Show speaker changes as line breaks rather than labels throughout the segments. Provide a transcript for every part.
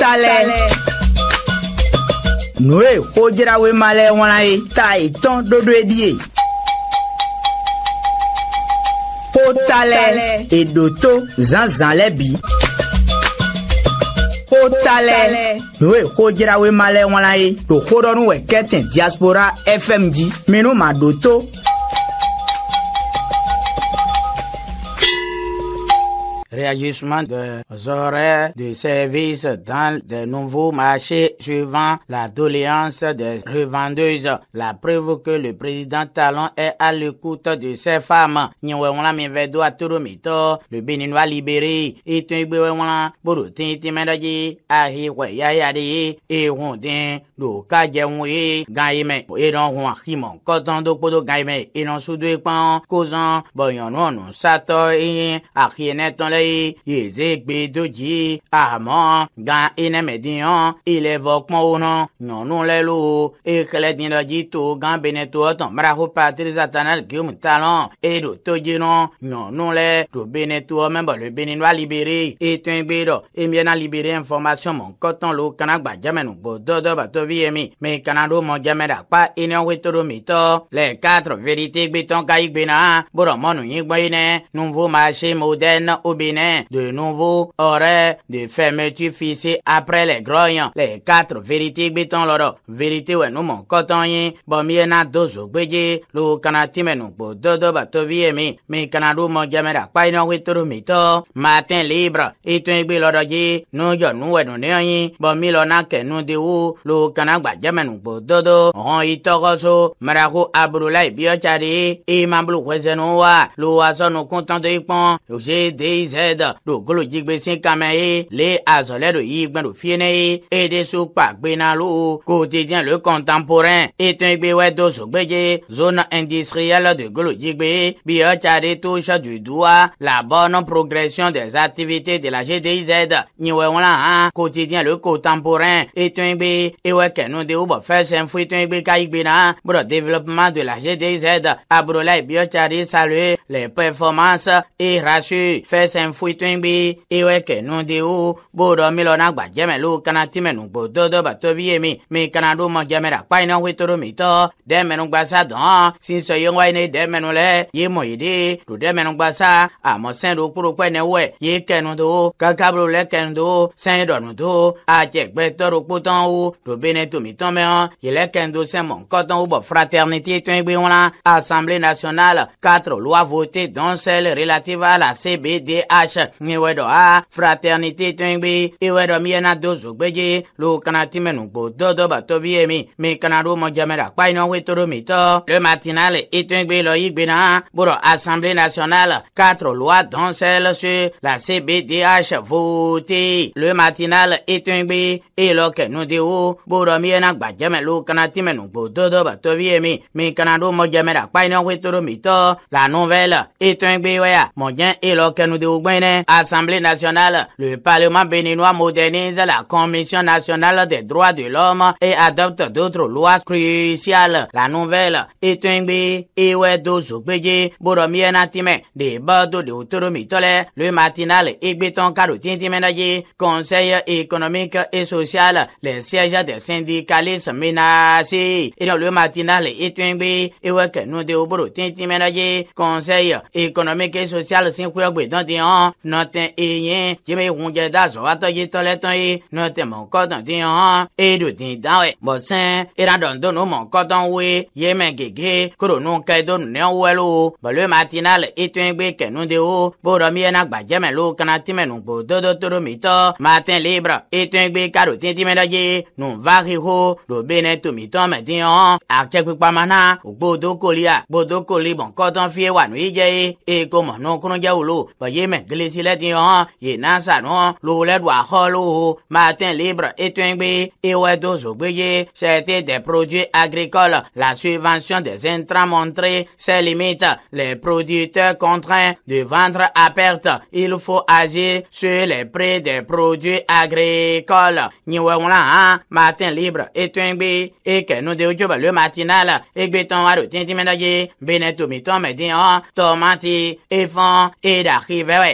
talẹ̀. nùwé kó jẹ́ráwé malẹ̀ wọn la ye ta ìtàn e dodo edi ye. kó talẹ̀ èdò e tó zanzan lẹ́ bi. kó talẹ̀ nùwé kó jẹ́ráwé malẹ̀ wọn ye tòkó dọ́nu wẹ̀ kẹ́tẹ̀ diaspora fm di minnu ma do tó. réajustement des horaires de service dans de nouveaux marchés suivant la doléance des revendeuses. La preuve que le président Talon est à l'écoute de ses femmes. Le Béninois libéré est un borotin timedaji ahi ya ya de e wonde do ka je won e gan e me mon ko ton do podo gan e me e non su de non sato e a ki ne ton ye yezegbe dodzi amɔ gã ene me diɔ ile vɔ kpɔwo nɔ nyɔnu lɛ lo exlɛ di lɔ dzi to gã bene to etɔn mra ho patri satana guillaume talon eɖo to dzi nɔ nyɔnu lɛ ɖo bene to mɛbɔ le bene lɔ alibere etɔn gbe dɔ emie libere information mɔ nkɔtɔn lo kana gba jamɛnu gbɔ dɔdɔ bato vi yɛ mi mɛ kana ɖo mɔ jamɛ ɖe akpa ene wo to ɖo mi tɔ le katro verite gbetɔn ka yi gbena bɔrɔ mɔnu yi gbɔ yi nɛ nuvo ma se mo obe Guinée, de nouveau, aurait de fermeture fixées après les grognons. Les quatre vérités béton loro. Vérité ouais nous mon bon cotonye. a na dozo gbéje. Lou kanatime nous po dodo batovi emi. Mi kanadou mon gamera paino wituru mito. Matin libre. Et tu es loro ji. nous yo nous ouais nous neoyi. Bomie a que nous de ou. Lou kanagba jamen nous po dodo. On y itogoso. Maraku abrulai biochari. Imamblu kwezenoa. Lou aso nous content de y ipon. J'ai des le azɔlɛ ɖo yi gbɛn ɖo fie ye eye kpa gbena lo quotidien le contemporain etɔn gbe wɛ do sogbeje zone industrielle de golodzigbe bi tsa to sɔ du doigt la bonne progression des activités de la gdiz nyiwɛ ŋlɔ quotidien le contemporain etɔn gbe ewɛ kɛnu de wo bɔ fɛsɛn fo etɔn gbe ka yi gbena bro développement de la gdiz aburula biyɔ tsa de saluer les performances et ratio fɛsɛn foyitɔn gbe ewɔ kɛ nu de wo bo dɔ mi lɔ na gba jɛmɛ lo kana ti mɛ nugbo dodo bato ye mi mi kana do mɔ jɛmɛ ra kpa iná wetoro mi tɔ dɛmɛnu gbasa dɔn sinsɔ ye ŋgɔ ye ne dɛmɛnu lɛ ye mɔ ye de do dɛmɛnu gbasa amɔsɛn do kporo kpɛ ne wɛ ye kɛnu do kakabolo lɛ kɛnu do sɛn dɔnu do atsɛgbɛtɔ do kpotɔn wo do bene tomitɔn mɛ hɔn ye kɛnu do sɛn mɔ nkɔtɔn wo bɔ fraternité tɔn gbe assemblée nationale quatre loi votée dont celle relative à la cbda H miwɛ dɔ A fraternité tɔngbe ewɛ dɔ miyɛna e dozo gbedze lo kana timenugbo dɔdɔ batɔ bi yɛ e mi mi kana ɖo mɔdzɛmɛ ɖa kpa inɔ wetoro mi tɔ le matina le etɔngbe lɔ yi gbena borɔ assemblée nationale quatre loi dont celle la CBDH votée le matina le etɔngbe elɔ kɛnudewo borɔ miyɛna gbadzɛmɛ lo e kana timenugbo dɔdɔ batɔ bi yɛ mi mi kana ɖo mɔdzɛmɛ ɖa kpa inɔ wetoro mi tɔ la nouvelle etɔngbe wɛ ya mɔdzɛ elɔ kɛnudewo gbɛ Assemblée nationale, le Parlement béninois modernise la Commission nationale des droits de l'homme et adopte d'autres lois cruciales. La nouvelle Etengbe, Ewedo Zokbeye, Boromie Natime, de Bordeaux de l'autorité le matinal Egbeton Karotine Timenaye, Conseil économique et social, les sièges des syndicalistes menacés. Et dans le matinal Etengbe, Ewek de Borotine Conseil économique et social, 5 hɔn nɔ tɛ eyin jimi ŋunjɛ da zɔwatɔ yi tɔlɛtɔ ye nɔ tɛ mɔ kɔtɔn ti hɔn eɖo ti dan wɛ bɔsɛn iradɔn donu mɔ kɔtɔn we yemɛ gege koronu kɛ donu nɛ wɛlo bɔlɔ ma ti na le eto ye gbe kɛnu de wo bɔrɔ mi yɛna gbadzɛmɛ lo kana ti mɛ nugbo dodo toro mi tɔ ma tɛ libra eto ye gbe karo ti ti mɛ dɔ ye nu va xixo do be ne tomi tɔ mɛ ti hɔn atsɛkpikpama na gbodokoli a gbodokoli mɔ kɔtɔn fie wa nu yi dze ye eko mɔ nukurun dze wolo bɔ yemɛ g les le dion, ye nan l'eau le doit holo, matin libre et twingbe, et ouedos oublié, c'était des produits agricoles. La subvention des intrants montrée se limite. Les producteurs contraints de vendre à perte. Il faut agir sur les prix des produits agricoles. Ni wewla, hein. matin libre et twingbe, et que nous le matinal, et béton à routine dimanche benetou mitom et dion, hein. tomati, et fond, et d'arriver,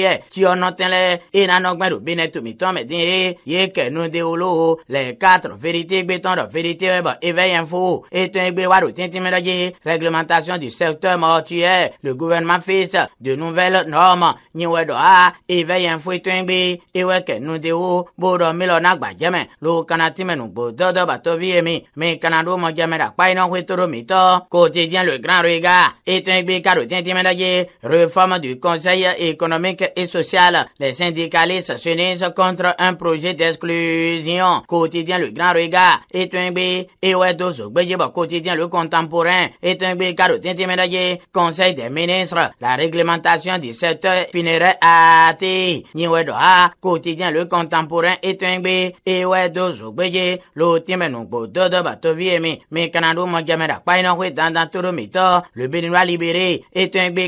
yɛ tiɔnɔtɛ lɛ ena nɔgbɛn do bena tomitɔ mɛ den ye ye kɛnu de wolo le quatre vérité gbetɔn dɔ vérité wɛ bɔn evɛ yɛn fo etɔn egbe wa do tintin mi lɔdzi réglementation du secteur mortuaire le gouvernement fixe de nouvelles normes nyiwɛ dɔ a evɛ yɛn fo etɔn egbe ewɛ kɛnu de wo bo dɔ mi lɔ na gbadzɛmɛ lo kana ti mɛ nugbo dɔdɔ batɔ vi yɛ mi mi kana do mɔdzɛmɛ da kpa iná hoe toro mi tɔ quotidien le grand regard etɔn egbe ka do tintin mi lɔdzi réforme du conseil économique et social, Les syndicalistes s'unissent contre un projet d'exclusion. Quotidien Le Grand Regard, Etungbe, Ewedo Zogbejeba, quotidien Le Contemporain, Etungbe Karotinti Médaillé, Conseil des ministres, la réglementation du secteur funéraire athée, Niwedo A, quotidien Le Contemporain, Etungbe, Ewedo Zogbejé, Lotime Nungbo Dodo Batoviemi, Mekanado Mogamera, Painokwe Dandan Turumito, Le Béninois libéré, Etungbe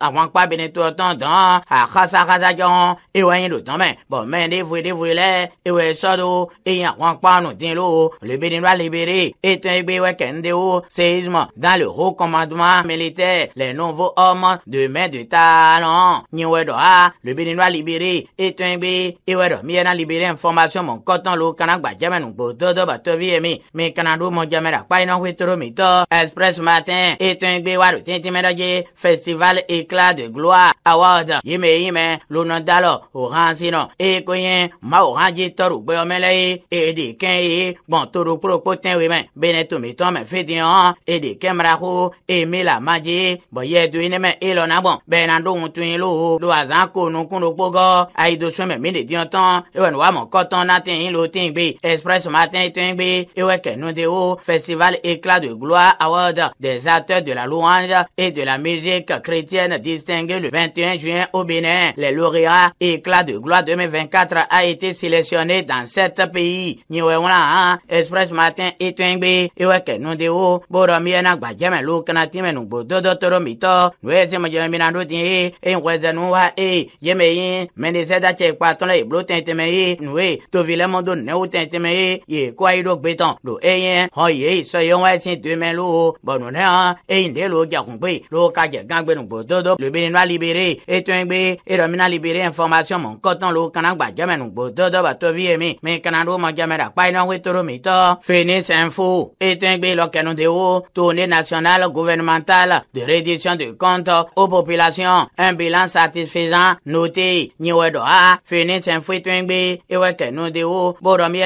Avant quoi Benito Benetuotan, tán àkàsàkàsà jọ̀hún ìwé yín ló tán mẹ́ bọ̀ mẹ́ ndéfue ndéfue lẹ́ ìwé sọ́dọ̀ ìyìn àwọn pàánù dín ló lébèrè ńlá lébèrè ètò ẹgbẹ́ wẹ́kẹ̀ ńdé o séisme dans le haut commandement militaire les nouveaux hommes de main de talent nyiwé dọ̀ ha lébèrè ńlá lébèrè ètò ẹgbẹ́ ìwé dọ̀ miyẹn náà lébèrè information mọ̀ nkọ́tàn ló kana gbàjẹ́mẹ̀ nùgbò dọ́dọ̀ bàtọ́ bí yẹmi mi kana ló mọ jẹ́mẹ̀ rà páyìn náà wétoro mi tọ́ express matin ètò ẹgbẹ́ wàrú tẹ́tí mẹ́rẹ́jẹ́ festival éclat de gloire àwa Muhammad yime yime lunandalo oransino ekoyen ma oranje toru gbe omele ede ken ye gbon toru propo ten we men beneto e e mi ton men fedi an ede ken mraho eme la maje bo ye do ine men e bon benando untun lo lo azan ko kun lo pogo ai do sun men mi de koton na tin lo express matin tin gbe e we de o festival éclat de gloire award des acteurs de la louange et de la musique chrétienne distingué le 21 juin au Bénin. Les lauréats éclat de gloire 2024 a été sélectionné dans sept pays. Niwewana, hein, Express Matin et Twingbe, Eweke Nundeo, Boromie Nagbajeme Lukanatime Nungbo Dodo Toromito, Nwezi Mojemina Nudin, et Nweze Nwa e, Yemeyin, Meneseda Chekpaton et Blue Tintemeye, Nwe, Tovile Mondo Neu Tintemeye, Ye Kwaido Beton, Lo Eyen, Hoye, Soyon Wesin Dumelo, Bonone, et Indelo Gyakumbe, Lo Kaje Gangbe Nungbo Dodo, Le Béninois libéré, et tɔn gbe e erɔ mina information mon coton lo kana gba jɛmɛ nu gbo mi mi kana do mɔ jɛmɛ ra kpa iná wetoro mi tɔ fini sɛnfo etɔn gbe de wo tournée nationale gouvernementale de reddition de compte aux populations un bilan satisfaisant noté nyiwɛ a finis info etɔn gbe ewɛ kɛnu de wo bɔdɔ mi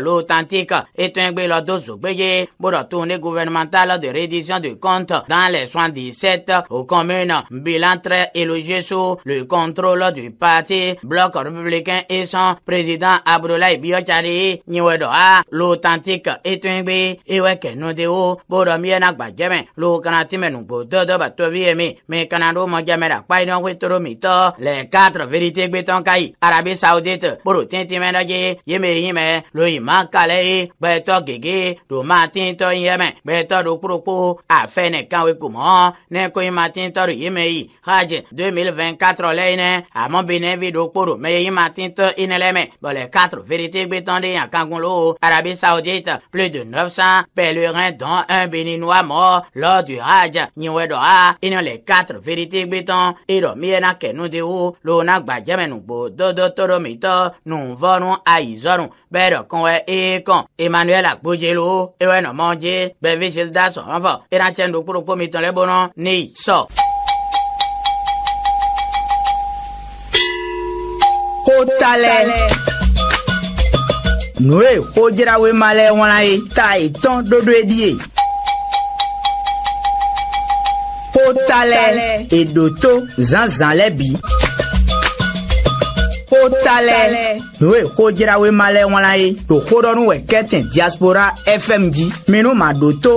lo authentique etɔn gbe do zogbeye bɔdɔ tournée gouvernementale de reddition de compte dans les 77 dix sept aux communes bilan très élogieux sceaux, le contrôle du parti, bloc républicain et son président Abdoulaye Biochari, Niwedoa, l'authentique Etungbi, Iweke Nudeo, Boromien Le l'Okanatime Nuboto de Batoviemi, Mekanado Mogamera Painon Witoromito, les quatre vérités Betonkai, Arabie Saoudite, pour Borotintimenagi, Yeme Yeme, Loïma Kalei, Beto Gigi, Domatin Toyeme, Beto Rukruku, Afene Kawikumo, Neko Imatin Tori Yemei, Haj, 2000 2024 le yi ne amɔ bi ne vi ɖo kpo ɖo meye yi ma ti tɔ yi ne le me bɔn le 4 vérité gbetɔn de yan kankan lo Arabie Saoudite plus de 900 pèlerins dont un béninois mort lors du Hajj nyiwe dɔ a yi ne le 4 vérité gbetɔn yi dɔ mi yena de wo lo na gbadzeme nugbo dodo toro mi tɔ nuvɔnu ayi zɔnu bɛɛ dɔ kɔn wɛ eye kɔn Emmanuel Agbodje lo ewɛ nɔ mɔ dze gbɛvi silda sɔrɔ fɔ e yena tsɛ nuɖokpo ɖokpo mi tɔn le bonɔ ne yi sɔ. talẹ̀. nùrè kó jẹ́ráwé malẹ̀ wọn ye ta ìtàn dodo edi ye. kó talẹ̀ èdò tó zanzan lẹ́ bi. kó talẹ̀ nùrè kó jẹ́ráwé malẹ̀ wọn la ye tòkó dọ́nu wẹ̀ kẹ́tẹ̀ diaspora fm di minnu ma do tó